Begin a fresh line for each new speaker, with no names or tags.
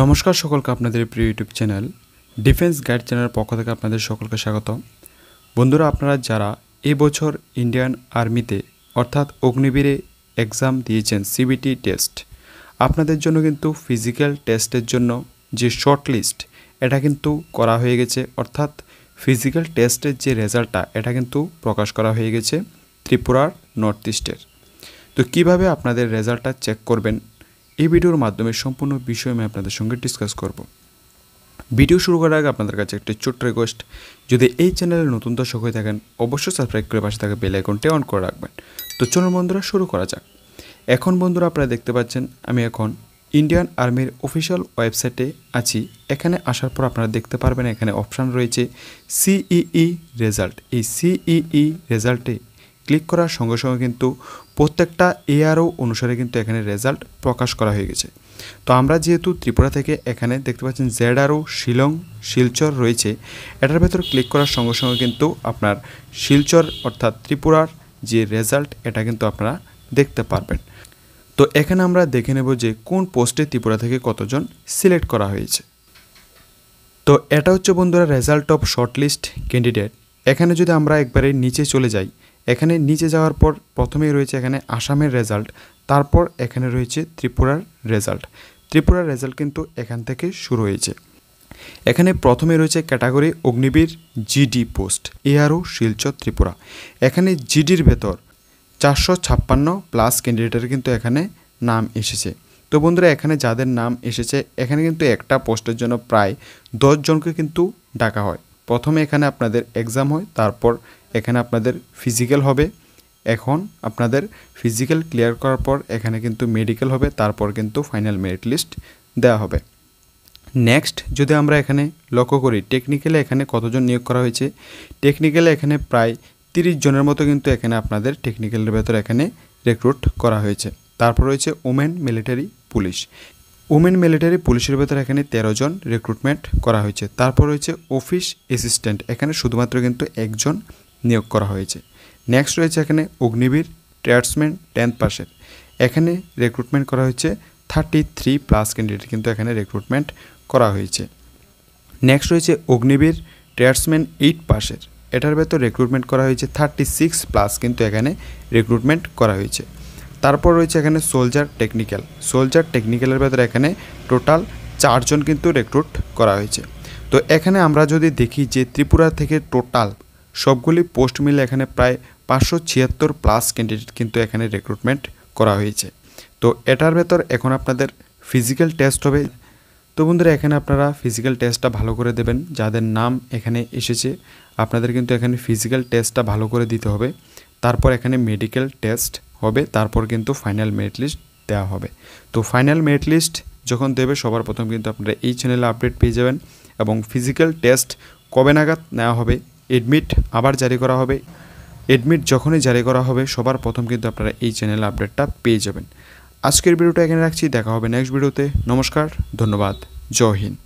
নমস্কার সকলকে আপনাদের প্রিয় ইউটিউব চ্যানেল ডিফেন্স গাইড চ্যানেলের পক্ষ থেকে আপনাদের সকলকে স্বাগত বন্ধুরা আপনারা যারা এবছর ইন্ডিয়ান আর্মিতে অর্থাৎ অগ্নিবীরে এক্সাম দিয়েছেন সিবিটি টেস্ট আপনাদের জন্য কিন্তু ফিজিক্যাল টেস্টের জন্য যে শর্ট লিস্ট এটা কিন্তু করা হয়ে গেছে অর্থাৎ ফিজিক্যাল টেস্টের যে রেজাল্টটা এটা কিন্তু প্রকাশ করা হয়ে গেছে ত্রিপুরার নর্থ ইস্টের তো কিভাবে আপনাদের রেজাল্টটা চেক করবেন এই ভিডিওর মাধ্যমে সম্পূর্ণ বিষয় আমি আপনাদের সঙ্গে ডিসকাস করব ভিডিও শুরু করার আগে আপনাদের কাছে একটি ছোট্ট রিকোয়েস্ট যদি এই চ্যানেলে নতুন দর্শক হয়ে থাকেন অবশ্যই সাবস্ক্রাইব করে পাশে থাকা বেল আইকনটি অন করে রাখবেন তো চলুন বন্ধুরা শুরু করা যাক এখন বন্ধুরা আপনারা দেখতে পাচ্ছেন আমি এখন ইন্ডিয়ান আর্মির অফিসিয়াল ওয়েবসাইটে আছি এখানে আসার পর আপনারা দেখতে পারবেন এখানে অপশান রয়েছে সিইই রেজাল্ট e e এই সিইই রেজাল্টে e ক্লিক করার সঙ্গে সঙ্গে কিন্তু প্রত্যেকটা এআরও অনুসারে কিন্তু এখানে রেজাল্ট প্রকাশ করা হয়ে গেছে তো আমরা যেহেতু ত্রিপুরা থেকে এখানে দেখতে পাচ্ছেন জেড আরও শিলং শিলচর রয়েছে এটার ভেতর ক্লিক করার সঙ্গে সঙ্গে কিন্তু আপনার শিলচর অর্থাৎ ত্রিপুরার যে রেজাল্ট এটা কিন্তু আপনারা দেখতে পারবেন তো এখানে আমরা দেখে নেব যে কোন পোস্টে ত্রিপুরা থেকে কতজন সিলেক্ট করা হয়েছে তো এটা হচ্ছে বন্ধুরা রেজাল্ট অফ শর্টলিস্ট ক্যান্ডিডেট এখানে যদি আমরা একবারে নিচে চলে যাই এখানে নিচে যাওয়ার পর প্রথমেই রয়েছে এখানে আসামের রেজাল্ট তারপর এখানে রয়েছে ত্রিপুরার রেজাল্ট ত্রিপুরার রেজাল্ট কিন্তু এখান থেকে শুরু হয়েছে এখানে প্রথমে রয়েছে category Agniveer GD post ARO Silchar Tripura এখানে জিডির ভেতর চারশো ছাপ্পান্ন প্লাস ক্যান্ডিডেটের কিন্তু এখানে নাম এসেছে তো বন্ধুরা এখানে যাদের নাম এসেছে এখানে কিন্তু একটা পোস্টের জন্য প্রায় দশজনকে কিন্তু ডাকা হয় প্রথমে এখানে আপনাদের এক্সাম হয় তারপর এখানে আপনাদের ফিজিক্যাল হবে এখন আপনাদের ফিজিক্যাল ক্লিয়ার করার পর এখানে কিন্তু মেডিকেল হবে তারপর কিন্তু ফাইনাল মেরিট লিস্ট দেওয়া হবে নেক্সট যদি আমরা এখানে লক্ষ্য করি টেকনিক্যালে এখানে কতজন নিয়োগ করা হয়েছে টেকনিক্যালে এখানে প্রায় তিরিশ জনের মতো কিন্তু এখানে আপনাদের টেকনিক্যালের ভেতর এখানে রেক্রুট করা হয়েছে তারপর রয়েছে women military police women military পুলিশের ভেতর এখানে তেরো জন রিক্রুটমেন্ট করা হয়েছে তারপর রয়েছে অফিস অ্যাসিস্ট্যান্ট এখানে শুধুমাত্র কিন্তু একজন নিয়োগ করা হয়েছে নেক্সট রয়েছে এখানে অগ্নিবীর ট্রেডসম্যান টেন্থ পাসের এখানে রেক্রুটমেন্ট করা হয়েছে থার্টি থ্রি প্লাস ক্যান্ডিডেট কিন্তু এখানে রেক্রুটমেন্ট করা হয়েছে নেক্সট রয়েছে অগ্নিবীর ট্রেডসম্যান এইট পাসের এটার ভেতর রেক্রুটমেন্ট করা হয়েছে থার্টি সিক্স প্লাস কিন্তু এখানে রেক্রুটমেন্ট করা হয়েছে তারপর রয়েছে এখানে সোলজার টেকনিক্যাল সোলজার টেকনিক্যালের ভেতরে এখানে টোটাল চারজন কিন্তু রেক্রুট করা হয়েছে তো এখানে আমরা যদি দেখি যে ত্রিপুরা থেকে টোটাল সবগুলি পোস্ট মিলে এখানে প্রায় পাঁচশো ছিয়াত্তর প্লাস ক্যান্ডিডেট কিন্তু এখানে রিক্রুটমেন্ট করা হয়েছে তো এটার ভেতর এখন আপনাদের ফিজিক্যাল টেস্ট হবে তো বন্ধুরা এখানে আপনারা ফিজিক্যাল টেস্টটা ভালো করে দেবেন যাদের নাম এখানে এসেছে আপনাদের কিন্তু এখানে ফিজিক্যাল টেস্টটা ভালো করে দিতে হবে তারপর এখানে মেডিকেল টেস্ট হবে তারপর কিন্তু ফাইনাল মেরিট লিস্ট দেওয়া হবে তো ফাইনাল মেরিট লিস্ট যখন দেবে সবার প্রথম কিন্তু আপনারা এই চ্যানেলে আপডেট পেয়ে যাবেন এবং ফিজিক্যাল টেস্ট কবে নাগাদ নেওয়া হবে এডমিট আবার জারি করা হবে এডমিট যখনই জারি করা হবে সবার প্রথম কিন্তু আপনারা এই চ্যানেল আপডেটটা পেয়ে যাবেন আজকের ভিডিওটা এখানে রাখছি দেখা হবে নেক্সট ভিডিওতে নমস্কার ধন্যবাদ জয় হিন্দ